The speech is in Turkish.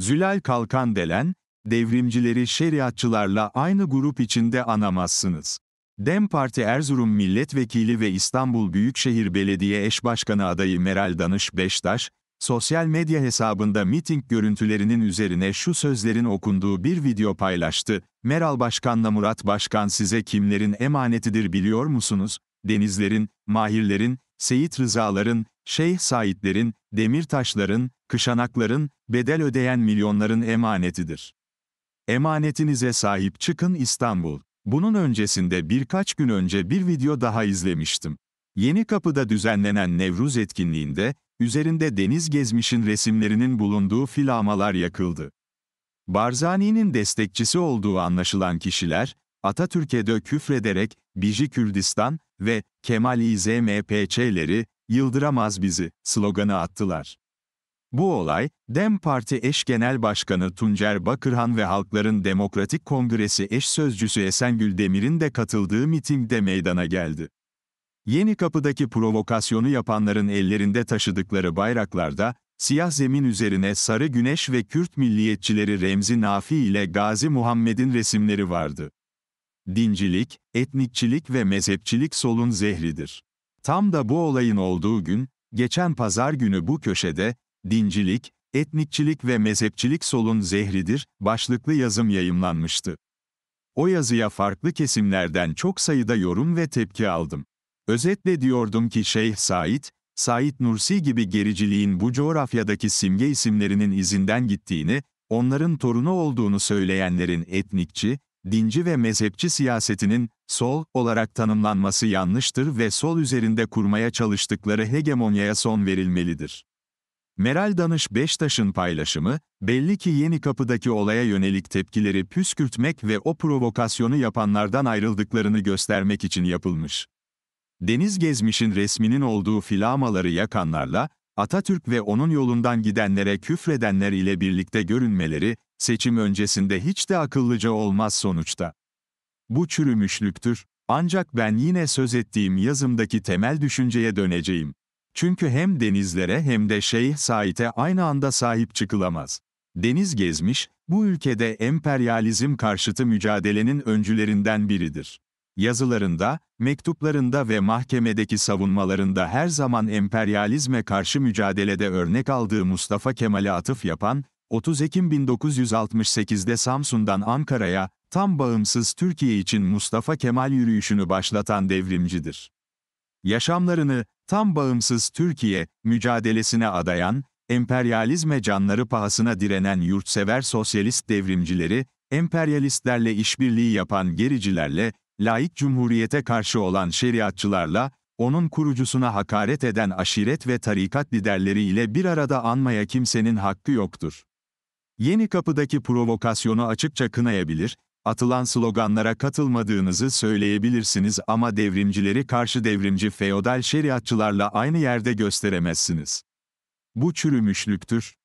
Zülal Kalkan Delen, devrimcileri şeriatçılarla aynı grup içinde anamazsınız. DEM Parti Erzurum Milletvekili ve İstanbul Büyükşehir Belediye Eş Başkanı adayı Meral Danış Beştaş, sosyal medya hesabında miting görüntülerinin üzerine şu sözlerin okunduğu bir video paylaştı. Meral Başkan'la Murat Başkan size kimlerin emanetidir biliyor musunuz? Denizlerin, Mahirlerin, Seyit Rızaların, Şeyh Saidlerin, Demirtaşların, kışanakların, bedel ödeyen milyonların emanetidir. Emanetinize sahip çıkın İstanbul. Bunun öncesinde birkaç gün önce bir video daha izlemiştim. Yeni kapıda düzenlenen Nevruz etkinliğinde, üzerinde deniz gezmişin resimlerinin bulunduğu filamalar yakıldı. Barzani'nin destekçisi olduğu anlaşılan kişiler, Atatürk'e de küfrederek, Biji Kürdistan ve Kemal İZMPÇ'leri, yıldıramaz bizi, sloganı attılar. Bu olay, DEM Parti eş genel başkanı Tuncer Bakırhan ve Halkların Demokratik Kongresi eş sözcüsü Esengül Demir'in de katıldığı mitingde meydana geldi. Yeni kapıdaki provokasyonu yapanların ellerinde taşıdıkları bayraklarda, siyah zemin üzerine Sarı Güneş ve Kürt milliyetçileri Remzi Nafi ile Gazi Muhammed'in resimleri vardı. Dincilik, etnikçilik ve mezhepçilik solun zehridir. Tam da bu olayın olduğu gün, geçen pazar günü bu köşede, dincilik, etnikçilik ve mezhepçilik solun zehridir, başlıklı yazım yayımlanmıştı. O yazıya farklı kesimlerden çok sayıda yorum ve tepki aldım. Özetle diyordum ki Şeyh Said, Said Nursi gibi gericiliğin bu coğrafyadaki simge isimlerinin izinden gittiğini, onların torunu olduğunu söyleyenlerin etnikçi, dinci ve mezhepçi siyasetinin sol olarak tanımlanması yanlıştır ve sol üzerinde kurmaya çalıştıkları hegemonyaya son verilmelidir. Meral Danış Beştaş'ın paylaşımı, belli ki yeni kapıdaki olaya yönelik tepkileri püskürtmek ve o provokasyonu yapanlardan ayrıldıklarını göstermek için yapılmış. Deniz Gezmiş'in resminin olduğu filamaları yakanlarla, Atatürk ve onun yolundan gidenlere küfredenler ile birlikte görünmeleri, seçim öncesinde hiç de akıllıca olmaz sonuçta. Bu çürümüşlüktür, ancak ben yine söz ettiğim yazımdaki temel düşünceye döneceğim. Çünkü hem denizlere hem de Şeyh Said'e aynı anda sahip çıkılamaz. Deniz gezmiş, bu ülkede emperyalizm karşıtı mücadelenin öncülerinden biridir. Yazılarında, mektuplarında ve mahkemedeki savunmalarında her zaman emperyalizme karşı mücadelede örnek aldığı Mustafa Kemal'e atıf yapan, 30 Ekim 1968'de Samsun'dan Ankara'ya, tam bağımsız Türkiye için Mustafa Kemal yürüyüşünü başlatan devrimcidir. Yaşamlarını, tam bağımsız Türkiye mücadelesine adayan, emperyalizme canları pahasına direnen yurtsever sosyalist devrimcileri, emperyalistlerle işbirliği yapan gericilerle, laik cumhuriyete karşı olan şeriatçılarla, onun kurucusuna hakaret eden aşiret ve tarikat liderleriyle bir arada anmaya kimsenin hakkı yoktur. Yeni kapıdaki provokasyonu açıkça kınayabilir, atılan sloganlara katılmadığınızı söyleyebilirsiniz ama devrimcileri karşı devrimci feodal şeriatçılarla aynı yerde gösteremezsiniz. Bu çürümüşlüktür.